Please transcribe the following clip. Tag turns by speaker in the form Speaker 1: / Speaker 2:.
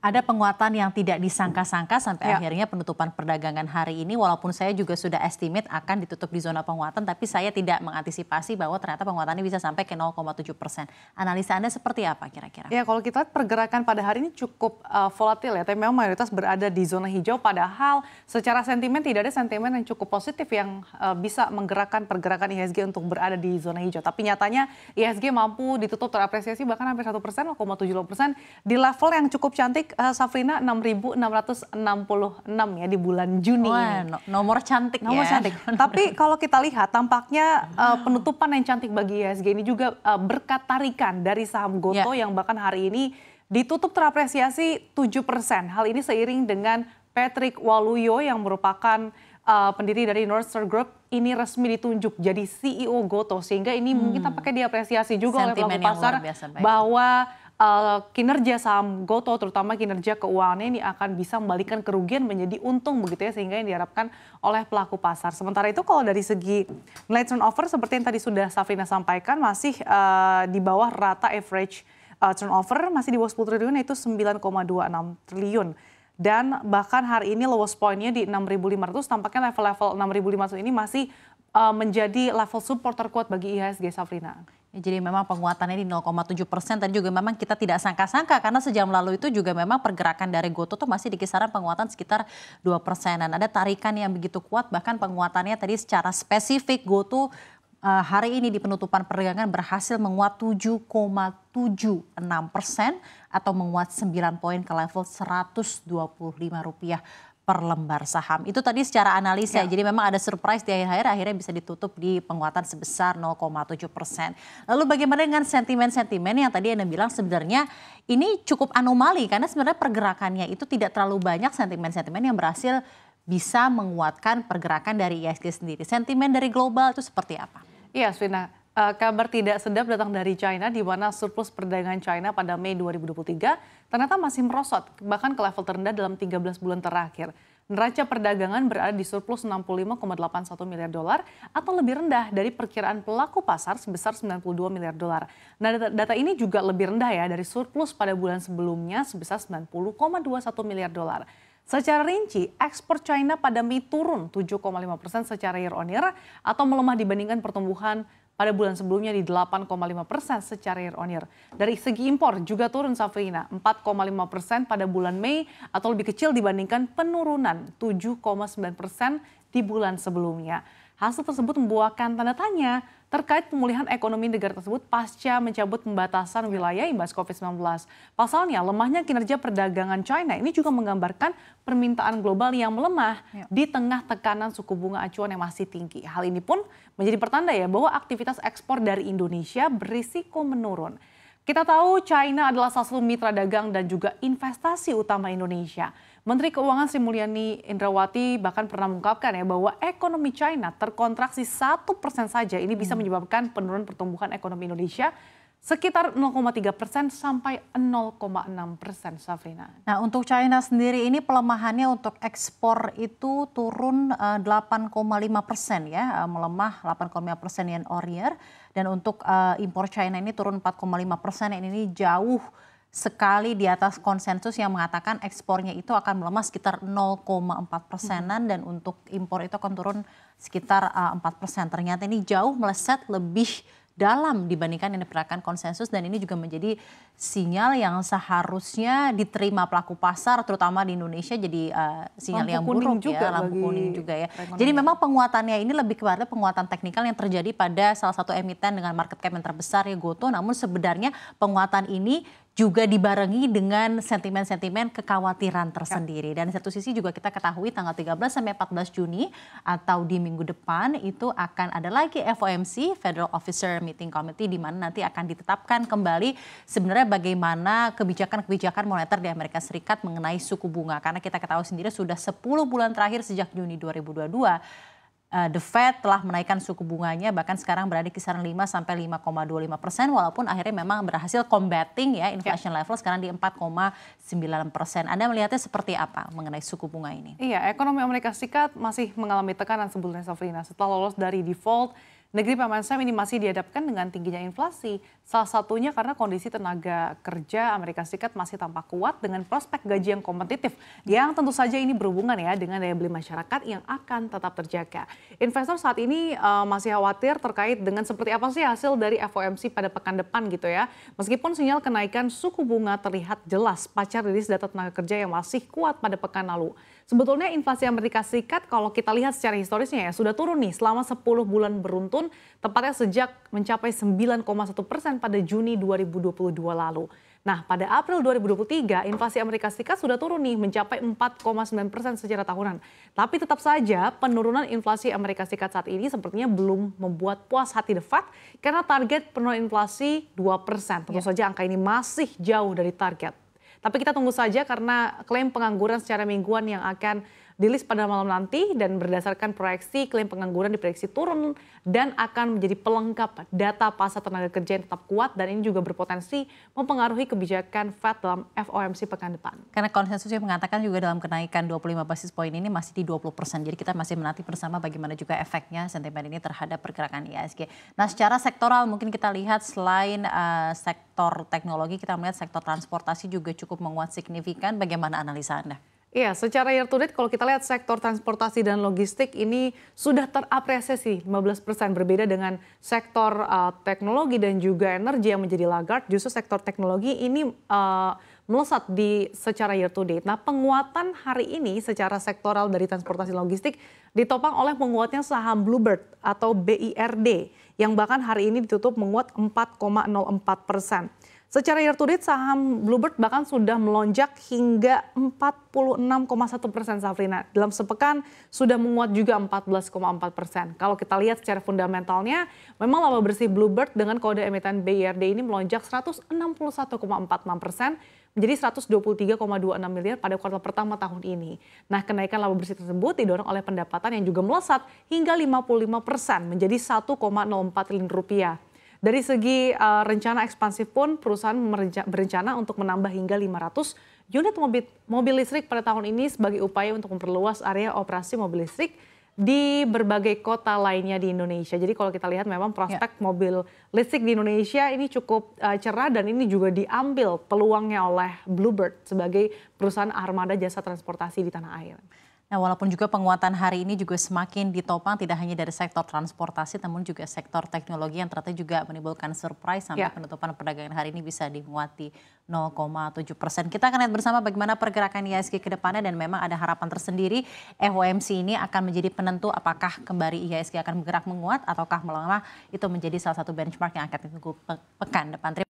Speaker 1: ada penguatan yang tidak disangka-sangka sampai ya. akhirnya penutupan perdagangan hari ini walaupun saya juga sudah estimate akan ditutup di zona penguatan tapi saya tidak mengantisipasi bahwa ternyata penguatannya bisa sampai
Speaker 2: ke 0,7 persen. Analisa Anda seperti apa kira-kira? Ya kalau kita lihat pergerakan pada hari ini cukup uh, volatil ya. Tapi memang mayoritas berada di zona hijau padahal secara sentimen tidak ada sentimen yang cukup positif yang uh, bisa menggerakkan pergerakan IHSG untuk berada di zona hijau. Tapi nyatanya IHSG mampu ditutup terapresiasi bahkan hampir 1 persen, 0,7 persen di level yang cukup cantik uh, Safrina 6.666 ya di bulan Juni. Wah, no, nomor cantik nomor ya. cantik. Tapi kalau kita lihat tampaknya uh, penutupan yang cantik bagi ISG ini juga uh, berkat tarikan dari saham Goto yeah. yang bahkan hari ini ditutup terapresiasi 7%. Hal ini seiring dengan Patrick Waluyo yang merupakan uh, pendiri dari Northstar Group ini resmi ditunjuk jadi CEO Goto sehingga ini hmm. mungkin tampaknya diapresiasi juga Sentimen oleh pelaku pasar bahwa uh, kinerja saham Goto terutama kinerja keuangannya ini akan bisa membalikan kerugian menjadi untung begitu ya sehingga yang diharapkan oleh pelaku pasar. Sementara itu kalau dari segi nilai turnover seperti yang tadi sudah Safrina sampaikan masih uh, di bawah rata average uh, turnover masih di bawah 10 triliun yaitu 9,26 triliun. Dan bahkan hari ini lowest point-nya di 6.500 tampaknya level-level 6.500 ini masih uh, menjadi level support terkuat bagi IHSG Safrina.
Speaker 1: Ya, jadi memang penguatannya di 0,7 persen tadi juga memang kita tidak sangka-sangka karena sejam lalu itu juga memang pergerakan dari Goto tuh masih di kisaran penguatan sekitar 2 persenan. Ada tarikan yang begitu kuat bahkan penguatannya tadi secara spesifik Goto eh, hari ini di penutupan perdagangan berhasil menguat 7,76 persen atau menguat 9 poin ke level 125 rupiah per lembar saham. Itu tadi secara analisa, ya. jadi memang ada surprise di akhir-akhir akhirnya bisa ditutup di penguatan sebesar 0,7 persen. Lalu bagaimana dengan sentimen-sentimen yang tadi Anda bilang sebenarnya ini cukup anomali karena sebenarnya pergerakannya itu tidak terlalu banyak sentimen-sentimen yang berhasil bisa menguatkan pergerakan dari ISG sendiri. Sentimen dari global itu seperti apa?
Speaker 2: Iya, Swina Uh, kabar tidak sedap datang dari China di mana surplus perdagangan China pada Mei 2023 ternyata masih merosot bahkan ke level terendah dalam 13 bulan terakhir. Neraca perdagangan berada di surplus 65,81 miliar dolar atau lebih rendah dari perkiraan pelaku pasar sebesar 92 miliar dolar. Nah, data, data ini juga lebih rendah ya dari surplus pada bulan sebelumnya sebesar 90,21 miliar dolar. Secara rinci, ekspor China pada Mei turun 7,5 persen secara year on year atau melemah dibandingkan pertumbuhan pada bulan sebelumnya di 8,5 persen secara year on year. Dari segi impor juga turun Safrina 4,5 persen pada bulan Mei atau lebih kecil dibandingkan penurunan 7,9 persen di bulan sebelumnya. Hasil tersebut membuahkan tanda tanya terkait pemulihan ekonomi negara tersebut pasca mencabut pembatasan wilayah imbas COVID-19. Pasalnya, lemahnya kinerja perdagangan China ini juga menggambarkan permintaan global yang melemah ya. di tengah tekanan suku bunga acuan yang masih tinggi. Hal ini pun menjadi pertanda ya bahwa aktivitas ekspor dari Indonesia berisiko menurun. Kita tahu China adalah salah satu mitra dagang dan juga investasi utama Indonesia. Menteri Keuangan Sri Mulyani Indrawati bahkan pernah mengungkapkan ya bahwa ekonomi China terkontraksi satu persen saja ini bisa hmm. menyebabkan penurunan pertumbuhan ekonomi Indonesia sekitar 0,3 persen sampai 0,6 persen, Safrina.
Speaker 1: Nah untuk China sendiri ini pelemahannya untuk ekspor itu turun 8,5 eh, persen ya, eh, melemah 8,5 persen yen orier dan untuk uh, impor China ini turun 4,5 persen, ini jauh sekali di atas konsensus yang mengatakan ekspornya itu akan melemah sekitar 0,4 persenan dan untuk impor itu akan turun sekitar uh, eh, 4 persen. Ternyata ini jauh meleset lebih dalam dibandingkan yang diperkirakan konsensus dan ini juga menjadi sinyal yang seharusnya diterima pelaku pasar terutama di Indonesia jadi uh, sinyal lampu yang buruk kuning ya lampu kuning juga ya. Ekonomi. Jadi memang penguatannya ini lebih kepada penguatan teknikal yang terjadi pada salah satu emiten dengan market cap yang terbesar ya Goto namun sebenarnya penguatan ini juga dibarengi dengan sentimen-sentimen kekhawatiran tersendiri. Ya. Dan satu sisi juga kita ketahui tanggal 13 sampai 14 Juni atau di minggu depan itu akan ada lagi FOMC Federal Officer Meeting Committee di mana nanti akan ditetapkan kembali sebenarnya bagaimana kebijakan-kebijakan moneter di Amerika Serikat mengenai suku bunga karena kita ketahui sendiri sudah 10 bulan terakhir sejak Juni 2022 Eh, the Fed telah menaikkan suku bunganya bahkan sekarang berada di kisaran 5 sampai 5,25 persen walaupun akhirnya memang berhasil combating ya inflation level sekarang di 4,9 persen. Anda melihatnya seperti apa mengenai suku bunga ini?
Speaker 2: Iya, ekonomi Amerika Serikat masih mengalami tekanan sebelumnya Safrina setelah lolos dari default Negeri Paman Sam ini masih dihadapkan dengan tingginya inflasi, salah satunya karena kondisi tenaga kerja Amerika Serikat masih tampak kuat dengan prospek gaji yang kompetitif, yang tentu saja ini berhubungan ya dengan daya beli masyarakat yang akan tetap terjaga. Investor saat ini uh, masih khawatir terkait dengan seperti apa sih hasil dari FOMC pada pekan depan gitu ya. Meskipun sinyal kenaikan suku bunga terlihat jelas, pacar rilis data tenaga kerja yang masih kuat pada pekan lalu. Sebetulnya inflasi Amerika Serikat kalau kita lihat secara historisnya ya sudah turun nih selama 10 bulan beruntun turun, tepatnya sejak mencapai 9,1 persen pada Juni 2022 lalu. Nah, pada April 2023, inflasi Amerika Serikat sudah turun nih mencapai 4,9 persen secara tahunan. Tapi tetap saja penurunan inflasi Amerika Serikat saat ini sepertinya belum membuat puas hati The Fed karena target penurunan inflasi 2 persen. Tentu ya. saja angka ini masih jauh dari target. Tapi kita tunggu saja karena klaim pengangguran secara mingguan yang akan dilis pada malam nanti dan berdasarkan proyeksi klaim pengangguran diprediksi turun dan akan menjadi pelengkap data pasar tenaga kerja yang tetap kuat dan ini juga berpotensi mempengaruhi kebijakan Fed dalam FOMC pekan depan.
Speaker 1: Karena konsensusnya mengatakan juga dalam kenaikan 25 basis poin ini masih di 20 persen, jadi kita masih menanti bersama bagaimana juga efeknya sentimen ini terhadap pergerakan ISG. Nah secara sektoral mungkin kita lihat selain uh, sektor teknologi kita melihat sektor transportasi juga cukup menguat signifikan. Bagaimana analisa Anda?
Speaker 2: Iya, secara year to date kalau kita lihat sektor transportasi dan logistik ini sudah terapresiasi 15 persen berbeda dengan sektor uh, teknologi dan juga energi yang menjadi lagar. Justru sektor teknologi ini uh, melesat di secara year to date. Nah, penguatan hari ini secara sektoral dari transportasi logistik ditopang oleh penguatnya saham Bluebird atau BIRD yang bahkan hari ini ditutup menguat 4,04 persen. Secara year to date, saham Bluebird bahkan sudah melonjak hingga 46,1 persen, Safrina. Dalam sepekan sudah menguat juga 14,4 persen. Kalau kita lihat secara fundamentalnya, memang laba bersih Bluebird dengan kode emiten BIRD ini melonjak 161,46 persen menjadi 123,26 miliar pada kuartal pertama tahun ini. Nah, kenaikan laba bersih tersebut didorong oleh pendapatan yang juga melesat hingga 55 persen menjadi 1,04 triliun rupiah. Dari segi uh, rencana ekspansif pun perusahaan berencana untuk menambah hingga 500 unit mobil, mobil listrik pada tahun ini sebagai upaya untuk memperluas area operasi mobil listrik di berbagai kota lainnya di Indonesia. Jadi kalau kita lihat memang ya. prospek ya. mobil listrik di Indonesia ini cukup uh, cerah dan ini juga diambil peluangnya oleh Bluebird sebagai perusahaan armada jasa transportasi di tanah air. Nah, walaupun juga penguatan hari ini juga semakin
Speaker 1: ditopang tidak hanya dari sektor transportasi, namun juga sektor teknologi yang ternyata juga menimbulkan surprise sampai ya. penutupan perdagangan hari ini bisa dimuati 0,7 persen. Kita akan lihat bersama bagaimana pergerakan IHSG ke depannya dan memang ada harapan tersendiri FOMC ini akan menjadi penentu apakah kembali IHSG akan bergerak menguat ataukah melemah. Itu menjadi salah satu benchmark yang akan ditunggu pekan depan.